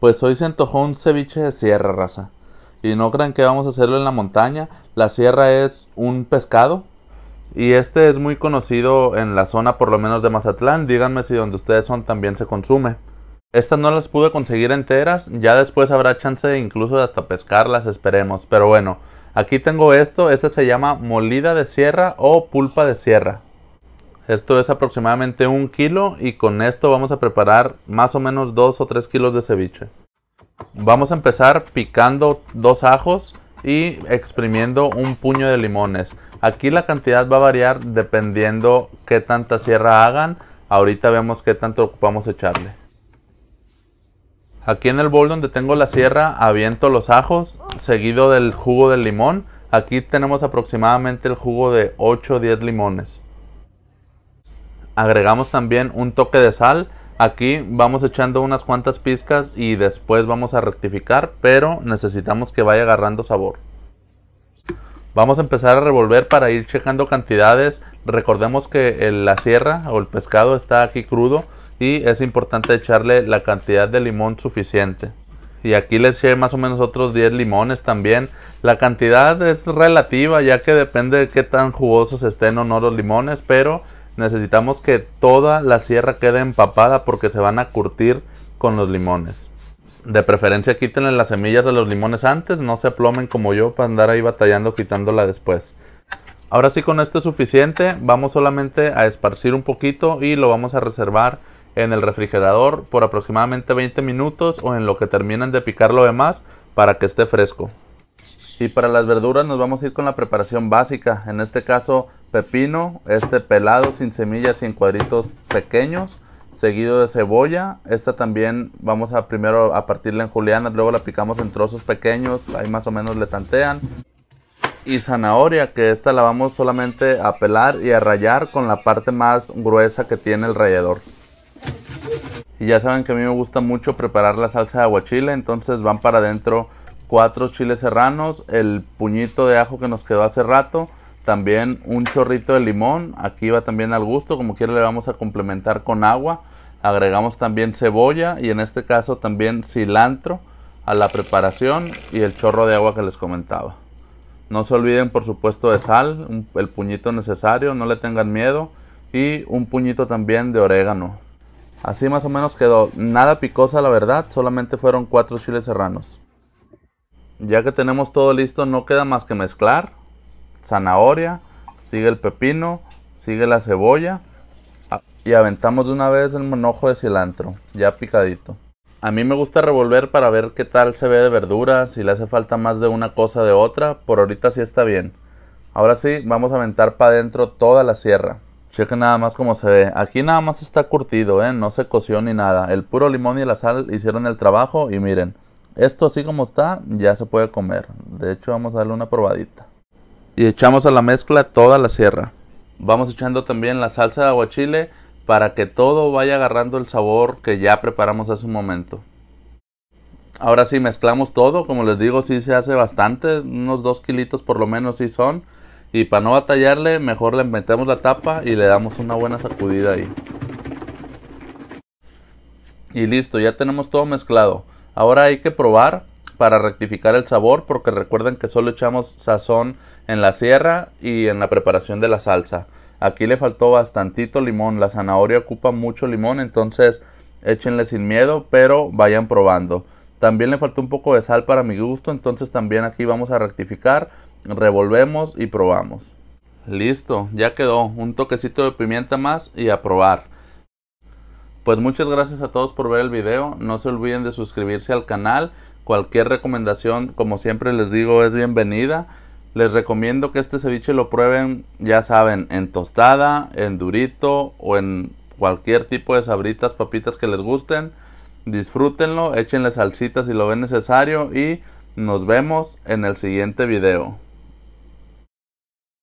Pues hoy se antojó un ceviche de sierra, raza. Y no crean que vamos a hacerlo en la montaña. La sierra es un pescado. Y este es muy conocido en la zona, por lo menos de Mazatlán. Díganme si donde ustedes son también se consume. Estas no las pude conseguir enteras. Ya después habrá chance de incluso hasta pescarlas, esperemos. Pero bueno, aquí tengo esto. Este se llama molida de sierra o pulpa de sierra. Esto es aproximadamente un kilo y con esto vamos a preparar más o menos 2 o 3 kilos de ceviche. Vamos a empezar picando dos ajos y exprimiendo un puño de limones. Aquí la cantidad va a variar dependiendo qué tanta sierra hagan. Ahorita vemos qué tanto ocupamos echarle. Aquí en el bol donde tengo la sierra aviento los ajos seguido del jugo del limón. Aquí tenemos aproximadamente el jugo de 8 o 10 limones agregamos también un toque de sal. Aquí vamos echando unas cuantas pizcas y después vamos a rectificar, pero necesitamos que vaya agarrando sabor. Vamos a empezar a revolver para ir checando cantidades. Recordemos que la sierra o el pescado está aquí crudo y es importante echarle la cantidad de limón suficiente. Y aquí les eché más o menos otros 10 limones también. La cantidad es relativa ya que depende de qué tan jugosos estén o no los limones, pero Necesitamos que toda la sierra quede empapada porque se van a curtir con los limones. De preferencia quítenle las semillas de los limones antes, no se aplomen como yo para andar ahí batallando quitándola después. Ahora sí con esto es suficiente, vamos solamente a esparcir un poquito y lo vamos a reservar en el refrigerador por aproximadamente 20 minutos o en lo que terminen de picar lo demás para que esté fresco. Y para las verduras nos vamos a ir con la preparación básica. En este caso, pepino, este pelado, sin semillas y en cuadritos pequeños. Seguido de cebolla. Esta también vamos a primero a partirla en juliana luego la picamos en trozos pequeños. Ahí más o menos le tantean. Y zanahoria, que esta la vamos solamente a pelar y a rallar con la parte más gruesa que tiene el rallador. Y ya saben que a mí me gusta mucho preparar la salsa de aguachile, entonces van para adentro cuatro chiles serranos, el puñito de ajo que nos quedó hace rato, también un chorrito de limón, aquí va también al gusto, como quiera le vamos a complementar con agua, agregamos también cebolla y en este caso también cilantro a la preparación y el chorro de agua que les comentaba. No se olviden por supuesto de sal, el puñito necesario, no le tengan miedo y un puñito también de orégano. Así más o menos quedó, nada picosa la verdad, solamente fueron cuatro chiles serranos. Ya que tenemos todo listo, no queda más que mezclar. Zanahoria, sigue el pepino, sigue la cebolla. Y aventamos de una vez el manojo de cilantro, ya picadito. A mí me gusta revolver para ver qué tal se ve de verdura, si le hace falta más de una cosa de otra. Por ahorita sí está bien. Ahora sí, vamos a aventar para adentro toda la sierra. Chequen nada más cómo se ve. Aquí nada más está curtido, ¿eh? no se coció ni nada. El puro limón y la sal hicieron el trabajo y miren, esto así como está ya se puede comer. De hecho vamos a darle una probadita. Y echamos a la mezcla toda la sierra. Vamos echando también la salsa de aguachile para que todo vaya agarrando el sabor que ya preparamos hace un momento. Ahora sí mezclamos todo, como les digo sí se hace bastante, unos 2 kilitos por lo menos sí son. Y para no batallarle mejor le metemos la tapa y le damos una buena sacudida ahí. Y listo, ya tenemos todo mezclado. Ahora hay que probar para rectificar el sabor porque recuerden que solo echamos sazón en la sierra y en la preparación de la salsa. Aquí le faltó bastantito limón, la zanahoria ocupa mucho limón, entonces échenle sin miedo, pero vayan probando. También le faltó un poco de sal para mi gusto, entonces también aquí vamos a rectificar, revolvemos y probamos. Listo, ya quedó, un toquecito de pimienta más y a probar. Pues muchas gracias a todos por ver el video. No se olviden de suscribirse al canal. Cualquier recomendación, como siempre les digo, es bienvenida. Les recomiendo que este ceviche lo prueben, ya saben, en tostada, en durito o en cualquier tipo de sabritas, papitas que les gusten. Disfrútenlo, échenle salsitas si lo ven necesario y nos vemos en el siguiente video.